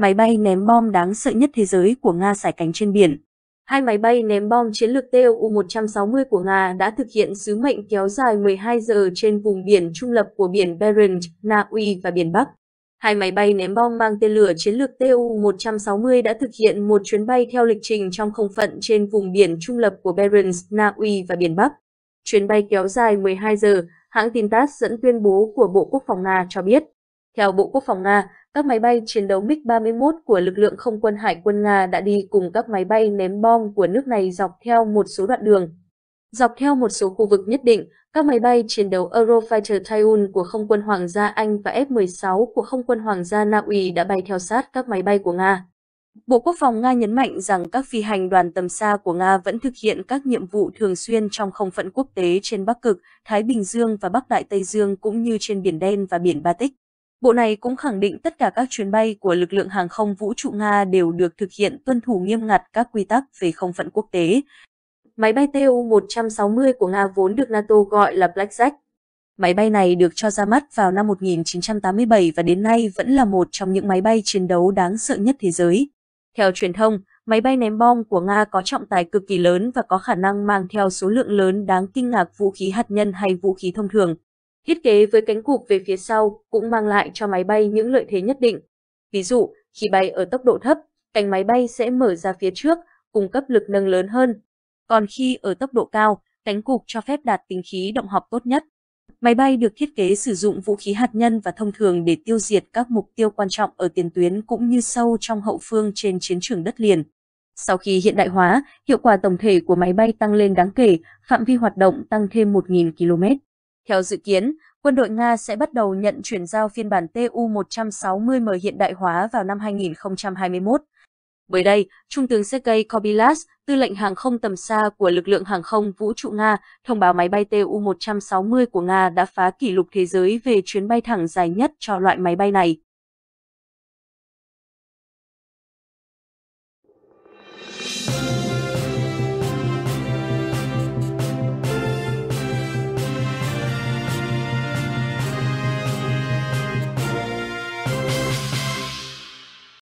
máy bay ném bom đáng sợ nhất thế giới của Nga sải cánh trên biển. Hai máy bay ném bom chiến lược Tu-160 của Nga đã thực hiện sứ mệnh kéo dài 12 giờ trên vùng biển trung lập của biển Barents, Na Uy và biển Bắc. Hai máy bay ném bom mang tên lửa chiến lược Tu-160 đã thực hiện một chuyến bay theo lịch trình trong không phận trên vùng biển trung lập của Barents, Na Uy và biển Bắc. Chuyến bay kéo dài 12 giờ, hãng tin TASS dẫn tuyên bố của Bộ Quốc phòng Nga cho biết. Theo Bộ Quốc phòng Nga, các máy bay chiến đấu MiG-31 của lực lượng không quân hải quân Nga đã đi cùng các máy bay ném bom của nước này dọc theo một số đoạn đường. Dọc theo một số khu vực nhất định, các máy bay chiến đấu Eurofighter Typhoon của không quân Hoàng gia Anh và F-16 của không quân Hoàng gia Na Uy đã bay theo sát các máy bay của Nga. Bộ Quốc phòng Nga nhấn mạnh rằng các phi hành đoàn tầm xa của Nga vẫn thực hiện các nhiệm vụ thường xuyên trong không phận quốc tế trên Bắc Cực, Thái Bình Dương và Bắc Đại Tây Dương cũng như trên Biển Đen và Biển Baltic. Bộ này cũng khẳng định tất cả các chuyến bay của lực lượng hàng không vũ trụ Nga đều được thực hiện tuân thủ nghiêm ngặt các quy tắc về không phận quốc tế. Máy bay Tu-160 của Nga vốn được NATO gọi là Black Jack. Máy bay này được cho ra mắt vào năm 1987 và đến nay vẫn là một trong những máy bay chiến đấu đáng sợ nhất thế giới. Theo truyền thông, máy bay ném bom của Nga có trọng tài cực kỳ lớn và có khả năng mang theo số lượng lớn đáng kinh ngạc vũ khí hạt nhân hay vũ khí thông thường. Thiết kế với cánh cụp về phía sau cũng mang lại cho máy bay những lợi thế nhất định. Ví dụ, khi bay ở tốc độ thấp, cánh máy bay sẽ mở ra phía trước, cung cấp lực nâng lớn hơn. Còn khi ở tốc độ cao, cánh cụp cho phép đạt tính khí động học tốt nhất. Máy bay được thiết kế sử dụng vũ khí hạt nhân và thông thường để tiêu diệt các mục tiêu quan trọng ở tiền tuyến cũng như sâu trong hậu phương trên chiến trường đất liền. Sau khi hiện đại hóa, hiệu quả tổng thể của máy bay tăng lên đáng kể, phạm vi hoạt động tăng thêm 1.000 km. Theo dự kiến, quân đội Nga sẽ bắt đầu nhận chuyển giao phiên bản Tu-160M hiện đại hóa vào năm 2021. Mới đây, Trung tướng Sergei Kobylas, tư lệnh hàng không tầm xa của lực lượng hàng không vũ trụ Nga, thông báo máy bay Tu-160 của Nga đã phá kỷ lục thế giới về chuyến bay thẳng dài nhất cho loại máy bay này. Thank you